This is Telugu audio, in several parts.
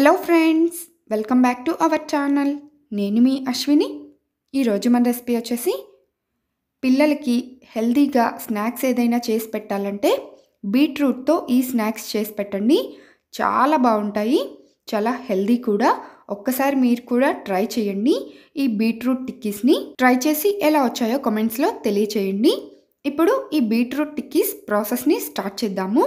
hello friends welcome back to our channel నేను మీ అశ్విని ఈరోజు మన రెసిపీ వచ్చేసి పిల్లలకి హెల్దీగా స్నాక్స్ ఏదైనా చేసి పెట్టాలంటే బీట్రూట్తో ఈ స్నాక్స్ చేసి పెట్టండి చాలా బాగుంటాయి చాలా హెల్దీ కూడా ఒక్కసారి మీరు కూడా ట్రై చేయండి ఈ బీట్రూట్ టిక్కీస్ని ట్రై చేసి ఎలా వచ్చాయో కమెంట్స్లో తెలియచేయండి ఇప్పుడు ఈ బీట్రూట్ టిక్కీస్ ప్రాసెస్ని స్టార్ట్ చేద్దాము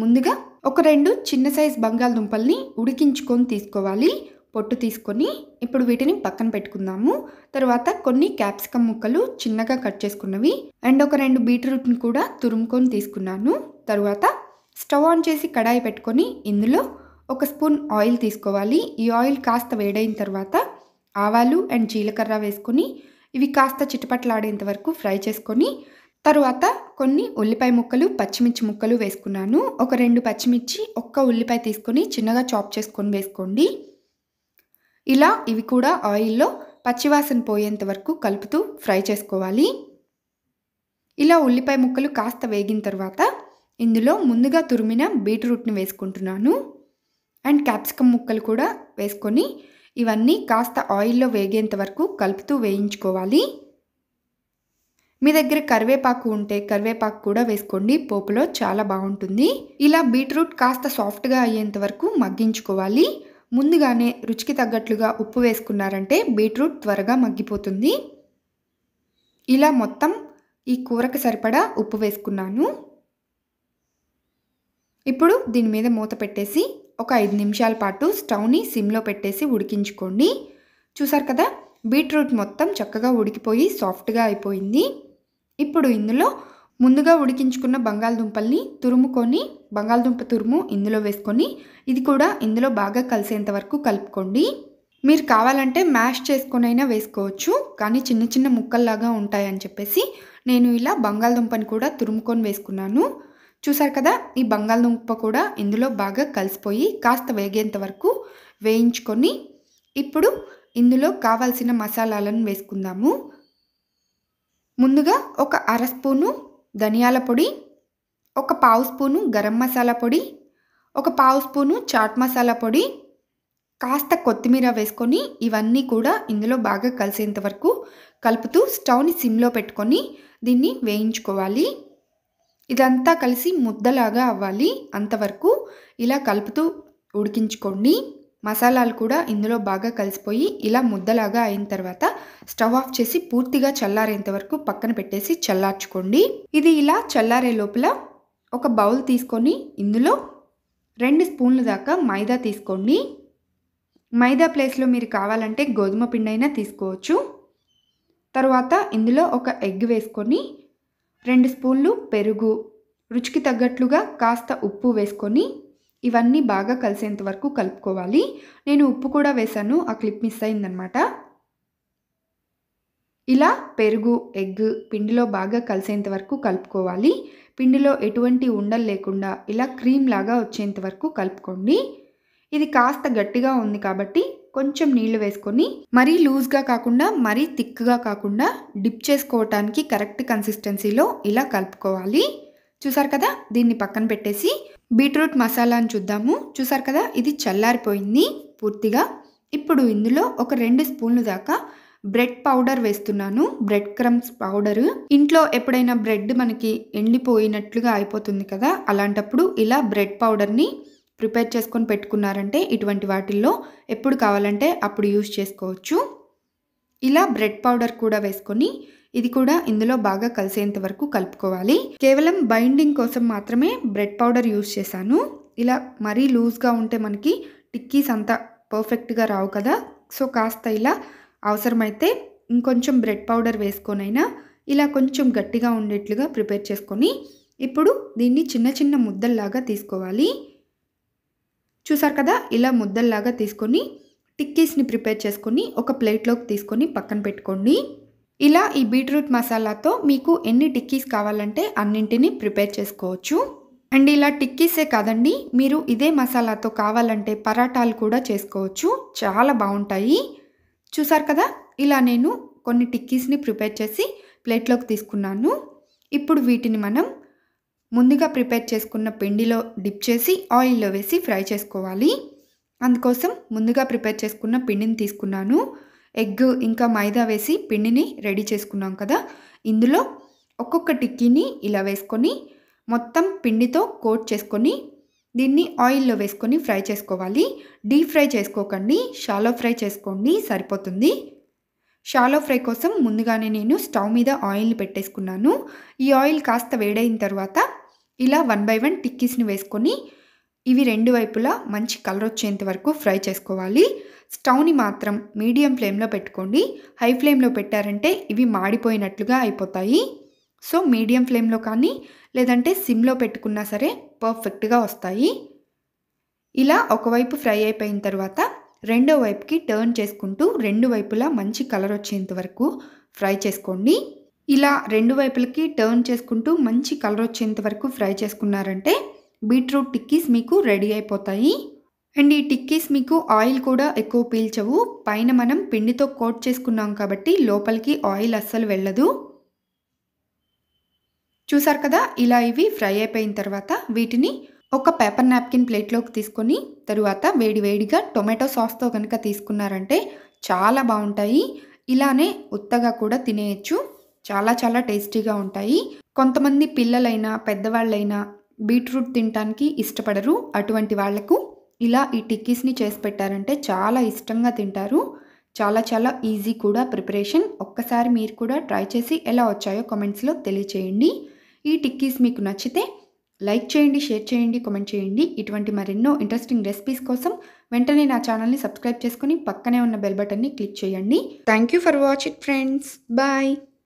ముందుగా ఒక రెండు చిన్న సైజ్ బంగాళదుంపల్ని ఉడికించుకొని తీసుకోవాలి పొట్టు తీసుకొని ఇప్పుడు వీటిని పక్కన పెట్టుకుందాము తర్వాత కొన్ని క్యాప్సికమ్ ముక్కలు చిన్నగా కట్ చేసుకున్నవి అండ్ ఒక రెండు బీట్రూట్ని కూడా తురుముకొని తీసుకున్నాను తర్వాత స్టవ్ ఆన్ చేసి కడాయి పెట్టుకొని ఇందులో ఒక స్పూన్ ఆయిల్ తీసుకోవాలి ఈ ఆయిల్ కాస్త వేడైన తర్వాత ఆవాలు అండ్ జీలకర్ర వేసుకొని ఇవి కాస్త చిటపట్లాడేంత వరకు ఫ్రై చేసుకొని తర్వాత కొన్ని ఉల్లిపాయ ముక్కలు పచ్చిమిర్చి ముక్కలు వేసుకున్నాను ఒక రెండు పచ్చిమిర్చి ఒక్క ఉల్లిపాయ తీసుకొని చిన్నగా చాప్ చేసుకొని వేసుకోండి ఇలా ఇవి కూడా ఆయిల్లో పచ్చివాసన పోయేంత వరకు కలుపుతూ ఫ్రై చేసుకోవాలి ఇలా ఉల్లిపాయ ముక్కలు కాస్త వేగిన తర్వాత ఇందులో ముందుగా తురిమిన బీట్రూట్ని వేసుకుంటున్నాను అండ్ క్యాప్సికమ్ ముక్కలు కూడా వేసుకొని ఇవన్నీ కాస్త ఆయిల్లో వేగేంత వరకు కలుపుతూ వేయించుకోవాలి మీ దగ్గర కరివేపాకు ఉంటే కరివేపాకు కూడా వేసుకోండి పోపులో చాలా బాగుంటుంది ఇలా బీట్రూట్ కాస్త సాఫ్ట్గా అయ్యేంత వరకు మగ్గించుకోవాలి ముందుగానే రుచికి తగ్గట్లుగా ఉప్పు వేసుకున్నారంటే బీట్రూట్ త్వరగా మగ్గిపోతుంది ఇలా మొత్తం ఈ కూరకు సరిపడా ఉప్పు వేసుకున్నాను ఇప్పుడు దీని మీద మూత పెట్టేసి ఒక ఐదు నిమిషాల పాటు స్టవ్ని సిమ్లో పెట్టేసి ఉడికించుకోండి చూసారు కదా బీట్రూట్ మొత్తం చక్కగా ఉడికిపోయి సాఫ్ట్గా అయిపోయింది ఇప్పుడు ఇందులో ముందుగా ఉడికించుకున్న బంగాళదుంపల్ని తురుముకొని బంగాళదుంప తురుము ఇందులో వేసుకొని ఇది కూడా ఇందులో బాగా కలిసేంత వరకు కలుపుకోండి మీరు కావాలంటే మ్యాష్ చేసుకొనైనా వేసుకోవచ్చు కానీ చిన్న చిన్న ముక్కల్లాగా ఉంటాయని చెప్పేసి నేను ఇలా బంగాళదుంపని కూడా తురుముకొని వేసుకున్నాను చూసారు కదా ఈ బంగాళదుంప కూడా ఇందులో బాగా కలిసిపోయి కాస్త వేగేంత వరకు వేయించుకొని ఇప్పుడు ఇందులో కావాల్సిన మసాలాలను వేసుకుందాము ముందుగా ఒక అర స్పూను ధనియాల పొడి ఒక పావు స్పూను గరం మసాలా పొడి ఒక పావు స్పూను చాట్ మసాలా పొడి కాస్త కొత్తిమీర వేసుకొని ఇవన్నీ కూడా ఇందులో బాగా కలిసేంత వరకు కలుపుతూ స్టవ్ని సిమ్లో పెట్టుకొని దీన్ని వేయించుకోవాలి ఇదంతా కలిసి ముద్దలాగా అవ్వాలి అంతవరకు ఇలా కలుపుతూ ఉడికించుకోండి మసాలాలు కూడా ఇందులో బాగా కలిసిపోయి ఇలా ముద్దలాగా అయిన తర్వాత స్టవ్ ఆఫ్ చేసి పూర్తిగా చల్లారేంత వరకు పక్కన పెట్టేసి చల్లార్చుకోండి ఇది ఇలా చల్లారే లోపల ఒక బౌల్ తీసుకొని ఇందులో రెండు స్పూన్లు దాకా మైదా తీసుకోండి మైదా ప్లేస్లో మీరు కావాలంటే గోధుమ పిండి అయినా తీసుకోవచ్చు తర్వాత ఇందులో ఒక ఎగ్ వేసుకొని రెండు స్పూన్లు పెరుగు రుచికి తగ్గట్లుగా కాస్త ఉప్పు వేసుకొని ఇవన్నీ బాగా కలిసేంత వరకు కలుపుకోవాలి నేను ఉప్పు కూడా వేశాను ఆ క్లిప్ మిస్ అయిందనమాట ఇలా పెరుగు ఎగ్ పిండిలో బాగా కలిసేంత వరకు కలుపుకోవాలి పిండిలో ఎటువంటి ఉండలు లేకుండా ఇలా క్రీమ్ లాగా వచ్చేంత వరకు కలుపుకోండి ఇది కాస్త గట్టిగా ఉంది కాబట్టి కొంచెం నీళ్లు వేసుకొని మరీ లూజ్గా కాకుండా మరీ థిక్గా కాకుండా డిప్ చేసుకోవటానికి కరెక్ట్ కన్సిస్టెన్సీలో ఇలా కలుపుకోవాలి చూసారు కదా దీన్ని పక్కన పెట్టేసి బీట్రూట్ మసాలాను చూద్దాము చూసారు కదా ఇది చల్లారిపోయింది పూర్తిగా ఇప్పుడు ఇందులో ఒక రెండు స్పూన్లు దాకా బ్రెడ్ పౌడర్ వేస్తున్నాను బ్రెడ్ క్రమ్స్ పౌడర్ ఇంట్లో ఎప్పుడైనా బ్రెడ్ మనకి ఎండిపోయినట్లుగా అయిపోతుంది కదా అలాంటప్పుడు ఇలా బ్రెడ్ పౌడర్ని ప్రిపేర్ చేసుకొని పెట్టుకున్నారంటే ఇటువంటి వాటిల్లో ఎప్పుడు కావాలంటే అప్పుడు యూజ్ చేసుకోవచ్చు ఇలా బ్రెడ్ పౌడర్ కూడా వేసుకొని ఇది కూడా ఇందులో బాగా కలిసేంత వరకు కలుపుకోవాలి కేవలం బైండింగ్ కోసం మాత్రమే బ్రెడ్ పౌడర్ యూజ్ చేశాను ఇలా మరీ లూజ్గా ఉంటే మనకి టిక్కీస్ అంతా పర్ఫెక్ట్గా రావు కదా సో కాస్త ఇలా అవసరమైతే ఇంకొంచెం బ్రెడ్ పౌడర్ వేసుకొనైనా ఇలా కొంచెం గట్టిగా ఉండేట్లుగా ప్రిపేర్ చేసుకొని ఇప్పుడు దీన్ని చిన్న చిన్న ముద్దల్లాగా తీసుకోవాలి చూసారు కదా ఇలా ముద్దల్లాగా తీసుకొని టిక్కీస్ని ప్రిపేర్ చేసుకొని ఒక ప్లేట్లోకి తీసుకొని పక్కన పెట్టుకోండి ఇలా ఈ బీట్రూట్ మసాలాతో మీకు ఎన్ని టిక్కీస్ కావాలంటే అన్నింటినీ ప్రిపేర్ చేసుకోవచ్చు అండ్ ఇలా టిక్కీసే కాదండి మీరు ఇదే మసాలాతో కావాలంటే పరాటాలు కూడా చేసుకోవచ్చు చాలా బాగుంటాయి చూసారు కదా ఇలా నేను కొన్ని టిక్కీస్ని ప్రిపేర్ చేసి ప్లేట్లోకి తీసుకున్నాను ఇప్పుడు వీటిని మనం ముందుగా ప్రిపేర్ చేసుకున్న పిండిలో డిప్ చేసి ఆయిల్లో వేసి ఫ్రై చేసుకోవాలి అందుకోసం ముందుగా ప్రిపేర్ చేసుకున్న పిండిని తీసుకున్నాను ఎగ్ ఇంకా మైదా వేసి పిండిని రెడీ చేసుకున్నాం కదా ఇందులో ఒక్కొక్క టిక్కీని ఇలా వేసుకొని మొత్తం పిండితో కోట్ చేసుకొని దీన్ని ఆయిల్లో వేసుకొని ఫ్రై చేసుకోవాలి డీప్ ఫ్రై చేసుకోకండి షాలో ఫ్రై చేసుకోండి సరిపోతుంది షాలో ఫ్రై కోసం ముందుగానే నేను స్టవ్ మీద ఆయిల్ని పెట్టేసుకున్నాను ఈ ఆయిల్ కాస్త వేడైన తర్వాత ఇలా వన్ బై వన్ టిక్కీస్ని వేసుకొని ఇవి రెండు వైపులా మంచి కలర్ వచ్చేంత వరకు ఫ్రై చేసుకోవాలి స్టవ్ని మాత్రం మీడియం ఫ్లేమ్లో పెట్టుకోండి హై ఫ్లేమ్లో పెట్టారంటే ఇవి మాడిపోయినట్లుగా అయిపోతాయి సో మీడియం ఫ్లేమ్లో కానీ లేదంటే సిమ్లో పెట్టుకున్నా సరే పర్ఫెక్ట్గా వస్తాయి ఇలా ఒకవైపు ఫ్రై అయిపోయిన తర్వాత రెండో వైపుకి టర్న్ చేసుకుంటూ రెండు వైపులా మంచి కలర్ వచ్చేంత వరకు ఫ్రై చేసుకోండి ఇలా రెండు వైపులకి టర్న్ చేసుకుంటూ మంచి కలర్ వచ్చేంత వరకు ఫ్రై చేసుకున్నారంటే బీట్రూట్ టిక్కీస్ మీకు రెడీ అయిపోతాయి అండ్ ఈ టిక్కీస్ మీకు ఆయిల్ కూడా ఎక్కువ పీల్చవు పైన మనం పిండితో కోట్ చేసుకున్నాం కాబట్టి లోపలికి ఆయిల్ అస్సలు వెళ్ళదు చూసారు కదా ఇలా ఇవి ఫ్రై అయిపోయిన తర్వాత వీటిని ఒక పేపర్ నాప్కిన్ ప్లేట్లోకి తీసుకొని తరువాత వేడి వేడిగా టొమాటో సాస్తో కనుక తీసుకున్నారంటే చాలా బాగుంటాయి ఇలానే ఉత్తగా కూడా తినేయచ్చు చాలా చాలా టేస్టీగా ఉంటాయి కొంతమంది పిల్లలైనా పెద్దవాళ్ళైనా బీట్రూట్ తినటానికి ఇష్టపడరు అటువంటి వాళ్లకు ఇలా ఈ టిక్కీస్ని చేసి పెట్టారంటే చాలా ఇష్టంగా తింటారు చాలా చాలా ఈజీ కూడా ప్రిపరేషన్ ఒక్కసారి మీరు కూడా ట్రై చేసి ఎలా వచ్చాయో కమెంట్స్లో తెలియచేయండి ఈ టిక్కీస్ మీకు నచ్చితే లైక్ చేయండి షేర్ చేయండి కమెంట్ చేయండి ఇటువంటి మరెన్నో ఇంట్రెస్టింగ్ రెసిపీస్ కోసం వెంటనే నా ఛానల్ని సబ్స్క్రైబ్ చేసుకుని పక్కనే ఉన్న బెల్ బటన్ని క్లిక్ చేయండి thank you for watching friends bye